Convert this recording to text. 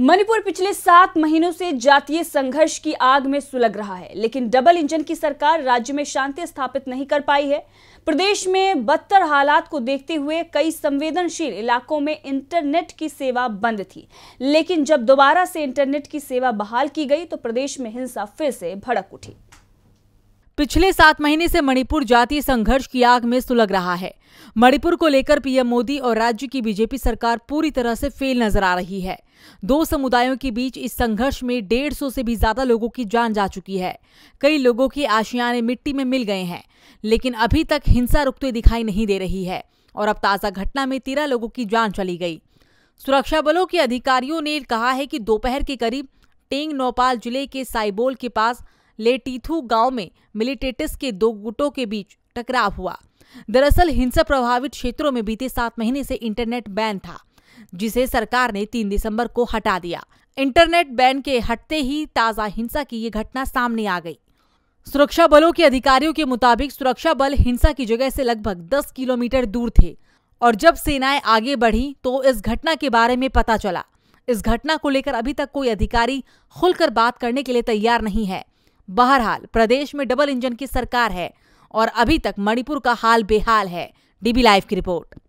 मणिपुर पिछले सात महीनों से जातीय संघर्ष की आग में सुलग रहा है लेकिन डबल इंजन की सरकार राज्य में शांति स्थापित नहीं कर पाई है प्रदेश में बदतर हालात को देखते हुए कई संवेदनशील इलाकों में इंटरनेट की सेवा बंद थी लेकिन जब दोबारा से इंटरनेट की सेवा बहाल की गई तो प्रदेश में हिंसा फिर से भड़क उठी पिछले सात महीने से मणिपुर जातीय संघर्ष की आग में सुलग रहा है मणिपुर को लेकर पीएम मोदी और राज्य की बीजेपी सरकार पूरी तरह से फेल नजर आ रही है दो समुदायों के बीच इस संघर्ष में डेढ़ सौ से भी ज्यादा लोगों की जान जा चुकी है कई लोगों की आशियाने मिट्टी में मिल गए हैं लेकिन अभी तक हिंसा रुकते दिखाई नहीं दे रही है और अब ताजा घटना में तेरह लोगों की जान चली गई सुरक्षा बलों के अधिकारियों ने कहा है कि दोपहर के करीब टेंग नौपाल जिले के साइबोल के पास लेटीथू गांव में मिलिटेटिस के दो गुटों के बीच टकराव हुआ दरअसल हिंसा प्रभावित क्षेत्रों में बीते सात महीने से इंटरनेट बैन था जिसे सरकार ने तीन दिसंबर को हटा दिया इंटरनेट बैन के हटते ही ताजा हिंसा की ये घटना सामने आ गई सुरक्षा बलों के अधिकारियों के मुताबिक सुरक्षा बल हिंसा की जगह से लगभग 10 किलोमीटर दूर थे और जब सेनाएं आगे बढ़ी तो इस घटना के बारे में पता चला इस घटना को लेकर अभी तक कोई अधिकारी खुलकर बात करने के लिए तैयार नहीं है बहरहाल प्रदेश में डबल इंजन की सरकार है और अभी तक मणिपुर का हाल बेहाल है डीबी लाइव की रिपोर्ट